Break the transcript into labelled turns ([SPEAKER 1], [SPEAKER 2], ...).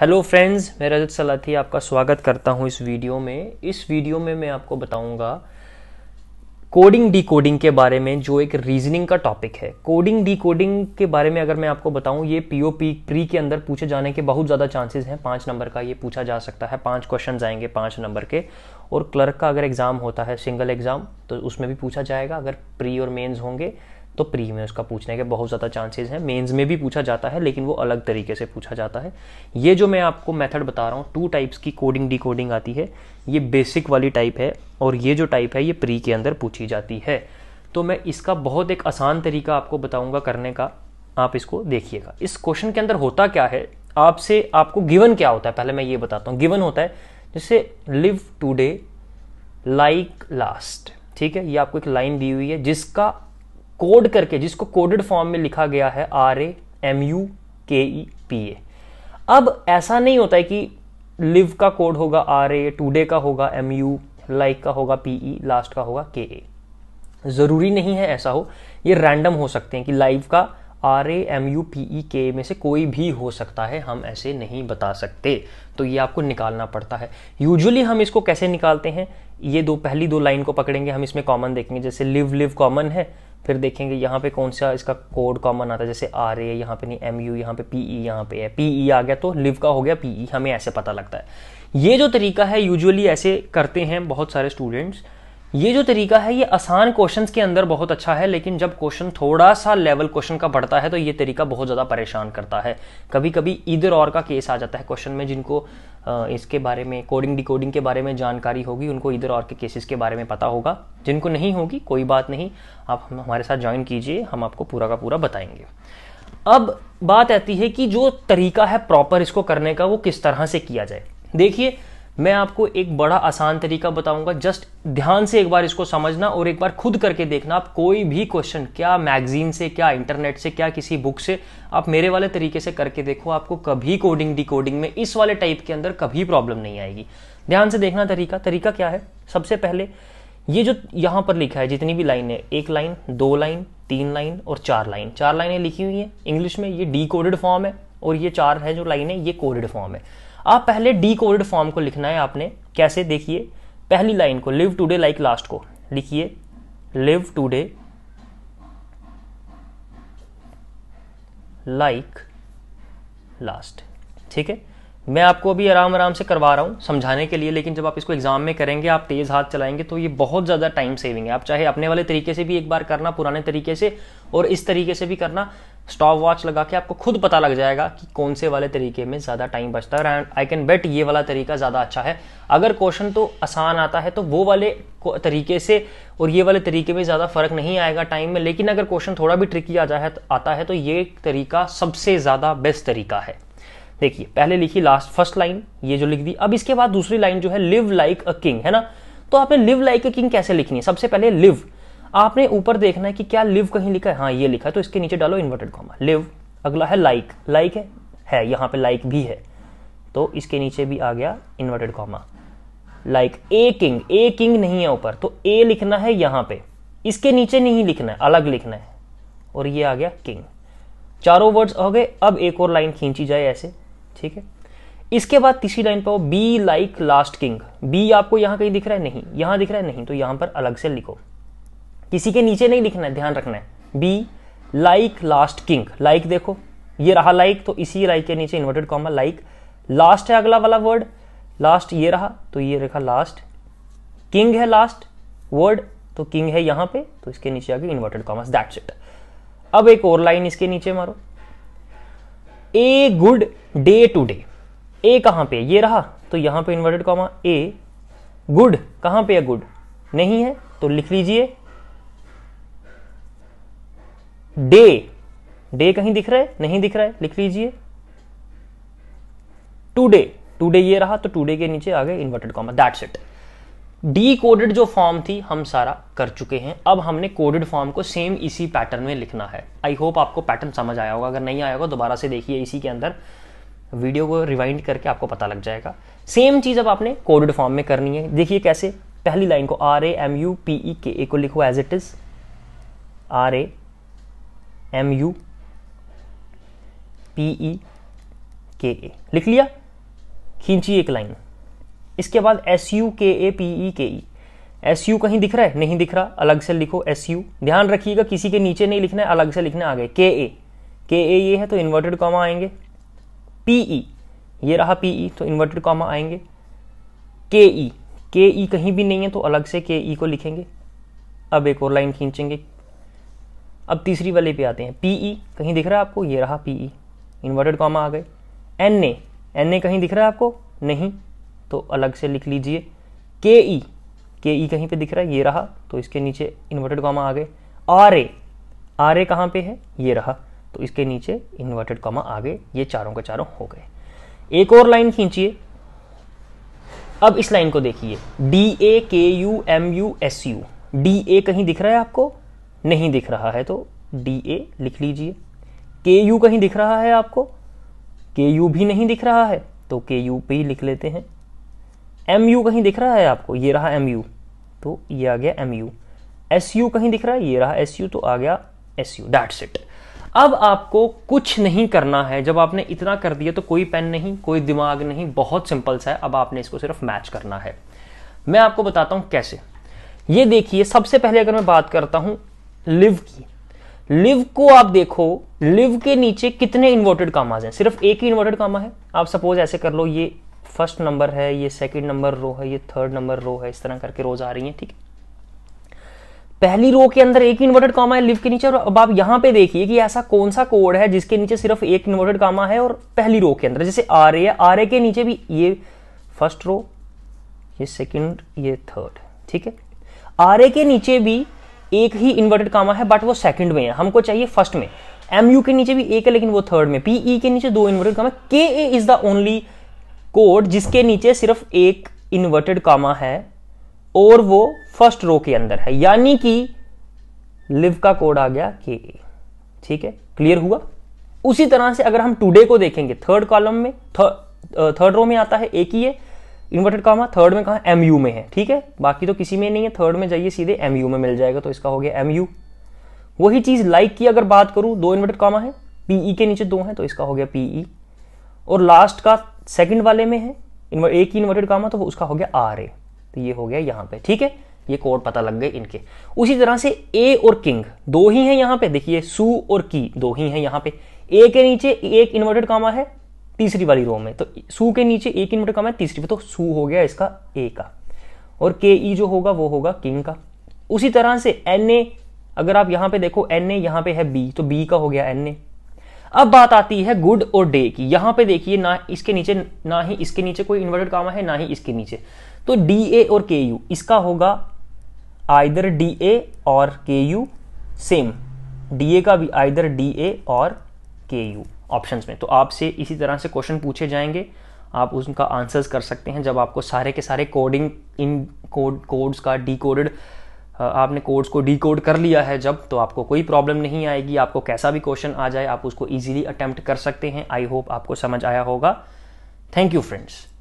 [SPEAKER 1] Hello friends मैं रजत सलाथी आपका स्वागत करता हूं इस वीडियो में इस वीडियो में मैं आपको बताऊंगा कोडिंग डिकोडिंग के बारे में जो एक रीजनिंग का टॉपिक है कोडिंग डिकोडिंग के बारे में अगर मैं आपको बताऊं ये पीओपी प्री के अंदर पूछे जाने के बहुत ज़्यादा चांसेस हैं पाँच नंबर का ये पूछा जा सकता है पांच क्वेश्चन आएंगे पाँच नंबर के और क्लर्क का अगर एग्ज़ाम होता है सिंगल एग्ज़ाम तो उसमें भी पूछा जाएगा अगर प्री और मेन्स होंगे तो प्री में उसका पूछने के बहुत ज़्यादा चांसेस हैं मेंस में भी पूछा जाता है लेकिन वो अलग तरीके से पूछा जाता है ये जो मैं आपको मेथड बता रहा हूँ टू टाइप्स की कोडिंग डिकोडिंग आती है ये बेसिक वाली टाइप है और ये जो टाइप है ये प्री के अंदर पूछी जाती है तो मैं इसका बहुत एक आसान तरीका आपको बताऊँगा करने का आप इसको देखिएगा इस क्वेश्चन के अंदर होता क्या है आपसे आपको गिवन क्या होता है पहले मैं ये बताता हूँ गिवन होता है जैसे लिव टूडे लाइक लास्ट ठीक है ये आपको एक लाइन दी हुई है जिसका कोड करके जिसको कोडेड फॉर्म में लिखा गया है आर ए एम यू के ई पी ए अब ऐसा नहीं होता है कि लिव का कोड होगा आर ए टूडे का होगा एम यू लाइक का होगा पी ई लास्ट का होगा के ए ज़रूरी नहीं है ऐसा हो ये रैंडम हो सकते हैं कि लाइव का R A M U P E K में से कोई भी हो सकता है हम ऐसे नहीं बता सकते तो ये आपको निकालना पड़ता है यूजुअली हम इसको कैसे निकालते हैं ये दो पहली दो लाइन को पकड़ेंगे हम इसमें कॉमन देखेंगे जैसे लिव लिव कॉमन है फिर देखेंगे यहाँ पे कौन सा इसका कोड कॉमन आता है जैसे आर ए यहाँ पे नहीं एम यू यहाँ पे पी ई e, यहाँ पे है पी ई e आ गया तो लिव का हो गया पी ई e, हमें ऐसे पता लगता है ये जो तरीका है यूजुअली ऐसे करते हैं बहुत सारे स्टूडेंट्स ये जो तरीका है ये आसान क्वेश्चंस के अंदर बहुत अच्छा है लेकिन जब क्वेश्चन थोड़ा सा लेवल क्वेश्चन का बढ़ता है तो ये तरीका बहुत ज़्यादा परेशान करता है कभी कभी इधर और का केस आ जाता है क्वेश्चन में जिनको इसके बारे में कोडिंग डिकोडिंग के बारे में जानकारी होगी उनको इधर और के केसेस के बारे में पता होगा जिनको नहीं होगी कोई बात नहीं आप हम हमारे साथ ज्वाइन कीजिए हम आपको पूरा का पूरा बताएंगे अब बात आती है कि जो तरीका है प्रॉपर इसको करने का वो किस तरह से किया जाए देखिए मैं आपको एक बड़ा आसान तरीका बताऊंगा जस्ट ध्यान से एक बार इसको समझना और एक बार खुद करके देखना आप कोई भी क्वेश्चन क्या मैगजीन से क्या इंटरनेट से क्या किसी बुक से आप मेरे वाले तरीके से करके देखो आपको कभी कोडिंग डिकोडिंग में इस वाले टाइप के अंदर कभी प्रॉब्लम नहीं आएगी ध्यान से देखना तरीका तरीका क्या है सबसे पहले ये जो यहाँ पर लिखा है जितनी भी लाइन है एक लाइन दो लाइन तीन लाइन और चार लाइन चार लाइनें लिखी हुई हैं इंग्लिश में ये डी फॉर्म है और ये चार है जो लाइन है ये कोडेड फॉर्म है आप पहले डी कोडेड फॉर्म को लिखना है आपने कैसे देखिए पहली लाइन को लिव टूडे लाइक लास्ट को लिखिए लिव टूडे लाइक लास्ट ठीक है मैं आपको अभी आराम आराम से करवा रहा हूं समझाने के लिए लेकिन जब आप इसको एग्जाम में करेंगे आप तेज़ हाथ चलाएंगे तो ये बहुत ज़्यादा टाइम सेविंग है आप चाहे अपने वाले तरीके से भी एक बार करना पुराने तरीके से और इस तरीके से भी करना स्टॉप वॉच लगा के आपको खुद पता लग जाएगा कि कौन से वाले तरीके में ज़्यादा टाइम बचता है एंड आई कैन बेट ये वाला तरीका ज़्यादा अच्छा है अगर क्वेश्चन तो आसान आता है तो वो वाले तरीके से और ये वाले तरीके में ज़्यादा फर्क नहीं आएगा टाइम में लेकिन अगर क्वेश्चन थोड़ा भी ट्रिकी आ जाए आता है तो ये तरीका सबसे ज़्यादा बेस्ट तरीका है देखिए पहले लिखी लास्ट फर्स्ट लाइन ये जो लिख दी अब इसके बाद दूसरी लाइन जो है लिव लाइक अ किंग है ना तो आपने लिव लाइक अ किंग कैसे लिखनी है सबसे पहले लिव आपने ऊपर देखना है कि क्या लिव कहीं लिखा है हाँ ये लिखा है तो इसके नीचे डालो इन्वर्टेड कॉमा लिव अगला है लाइक like. लाइक like है है यहाँ पे लाइक like भी है तो इसके नीचे भी आ गया inverted comma like a king a king नहीं है ऊपर तो ए लिखना है यहाँ पे इसके नीचे नहीं लिखना है अलग लिखना है और ये आ गया किंग चारों वर्ड्स हो गए अब एक और लाइन खींची जाए ऐसे ठीक है इसके बाद तीसरी लाइन पर be like last king be आपको यहां कहीं दिख रहा है नहीं यहां दिख रहा है नहीं तो यहां पर अलग से लिखो किसी के नीचे नहीं लिखना है ध्यान रखना है be like last king like देखो ये रहा लाइक like, तो इसी लाइक के नीचे इन्वर्टेड कॉमा लाइक लास्ट है अगला वाला वर्ड लास्ट ये रहा तो ये रखा लास्ट किंग है लास्ट वर्ड तो किंग है यहां पे तो इसके नीचे आगे इन्वर्टेड कॉमर्स दैट्स इट अब एक और लाइन इसके नीचे मारो a good day today a कहां पे ये रहा तो यहां पे इन्वर्टेड कॉमा ए गुड कहां पे है गुड नहीं है तो लिख लीजिए डे डे कहीं दिख रहा है नहीं दिख रहा है लिख लीजिए टूडे टूडे ये रहा तो टूडे के नीचे आ गए inverted comma that's it decoded जो फॉर्म थी हम सारा कर चुके हैं अब हमने कोडेड फॉर्म को सेम इसी पैटर्न में लिखना है आई होप आपको पैटर्न समझ आया होगा अगर नहीं आया होगा दोबारा से देखिए इसी के अंदर वीडियो को रिवाइंड करके आपको पता लग जाएगा सेम चीज़ अब आपने कोडेड फॉर्म में करनी है देखिए कैसे पहली लाइन को R A M U P E K A को लिखो as it is R A M U P E K A लिख लिया खींची एक लाइन इसके बाद एस यू के ए पी ई के ई एस यू कहीं दिख रहा है नहीं दिख रहा अलग से लिखो एस यू ध्यान रखिएगा किसी के नीचे नहीं लिखना है अलग से लिखना आगे के ए के ए ये है तो इन्वर्टेड कॉमा आएंगे पी ई e। ये रहा पी ई e, तो इन्वर्टेड कॉमा आएंगे के ई के ई कहीं भी नहीं है तो अलग से के ई e को लिखेंगे अब एक और लाइन खींचेंगे अब तीसरी वाले पे आते हैं पीई e, कहीं दिख रहा है आपको ये रहा पीई इन्वर्टेड कॉमा आ गए एन ए एन ए कहीं दिख रहा है आपको नहीं तो अलग से लिख लीजिए के ई के ई कहीं पे दिख रहा है ये रहा तो इसके नीचे इन्वर्टेड कॉमा आ गए आर ए आर ए कहाँ पे है ये रहा तो इसके नीचे इन्वर्टेड कॉमा आ गए ये चारों के चारों हो गए एक और लाइन खींचिए अब इस लाइन को देखिए D A K U M U S U D A कहीं दिख रहा है आपको नहीं दिख रहा है तो डी ए लिख लीजिए के यू कहीं दिख रहा है आपको के यू भी नहीं दिख रहा है तो के यू पे लिख लेते हैं एम यू कहीं दिख रहा है आपको ये रहा एम यू तो ये आ गया एम यू एस यू कहीं दिख रहा है ये रहा एस यू तो आ गया एस यू डैट्स इट अब आपको कुछ नहीं करना है जब आपने इतना कर दिया तो कोई पेन नहीं कोई दिमाग नहीं बहुत सिंपल सा है अब आपने इसको सिर्फ मैच करना है मैं आपको बताता हूं कैसे ये देखिए सबसे पहले अगर मैं बात करता हूं लिव की लिव को आप देखो लिव के नीचे कितने इन्वर्टेड कामाज हैं सिर्फ एक ही इन्वर्टेड कामा है आप सपोज ऐसे कर लो ये फर्स्ट नंबर है ये सेकंड नंबर रो है ये थर्ड नंबर रो है इस तरह करके रोज आ रही है ठीक है पहली रो के अंदर एक इन्वर्टेड कामा है लिव के नीचे और अब आप यहां पे देखिए कि ऐसा कौन सा कोड है जिसके नीचे सिर्फ एक इन्वर्टेड कामा है और पहली रो के अंदर जैसे आर ए आर ए के नीचे भी ये फर्स्ट रो ये सेकंड ये थर्ड ठीक है आर ए के नीचे भी एक ही इन्वर्टेड कामा है बट वो सेकंड में है हमको चाहिए फर्स्ट में एम यू के नीचे भी एक है लेकिन वो थर्ड में पी ई e के नीचे दो इन्वर्टेड कामा के A is the only code जिसके नीचे सिर्फ एक इन्वर्टेड कामा है और वो फर्स्ट रो के अंदर है यानी कि लिव का कोड आ गया के ए ठीक है क्लियर हुआ उसी तरह से अगर हम टुडे को देखेंगे थर्ड कॉलम में थर्ड रो में आता है एक ही है इन्वर्टेड कॉमा थर्ड में कहा एम यू में है ठीक है बाकी तो किसी में नहीं है थर्ड में जाइए सीधे एम यू में मिल जाएगा तो इसका हो गया एम यू वही चीज़ लाइक की अगर बात करूं दो इन्वर्टेड कॉमा है पीई e के नीचे दो हैं तो इसका हो गया पीई e। और लास्ट का सेकंड वाले में है एक ही इन्वर्टेड कॉमा तो उसका हो गया आर ए तो ये हो गया यहाँ पे ठीक है ये कोड पता लग गए इनके उसी तरह से ए और किंग दो ही हैं यहाँ पे देखिए सू और की दो ही हैं यहाँ पे ए के नीचे एक इन्वर्टेड कामा है तीसरी वाली रो में तो सू के नीचे एक इन्वर्टर कम है तीसरी पे तो सू हो गया इसका ए का और के ई e जो होगा वो होगा किंग का उसी तरह से एन ए अगर आप यहां पे देखो एन ए यहां पे है बी तो बी का हो गया एन ए अब बात आती है गुड और डे की यहां पे देखिए ना इसके नीचे ना ही इसके नीचे कोई इन्वर्टेड कामा है ना ही इसके नीचे तो डी ए और के यू इसका होगा आइदर डी ए और के यू सेम डी ए का भी आइदर डी ए और के यू ऑप्शन में तो आपसे इसी तरह से क्वेश्चन पूछे जाएंगे आप उनका आंसर्स कर सकते हैं जब आपको सारे के सारे कोडिंग इन कोड कोड्स का डिकोडेड आपने कोड्स को डिकोड कर लिया है जब तो आपको कोई प्रॉब्लम नहीं आएगी आपको कैसा भी क्वेश्चन आ जाए आप उसको ईजिली अटैम्प्ट कर सकते हैं आई होप आपको समझ आया होगा थैंक यू फ्रेंड्स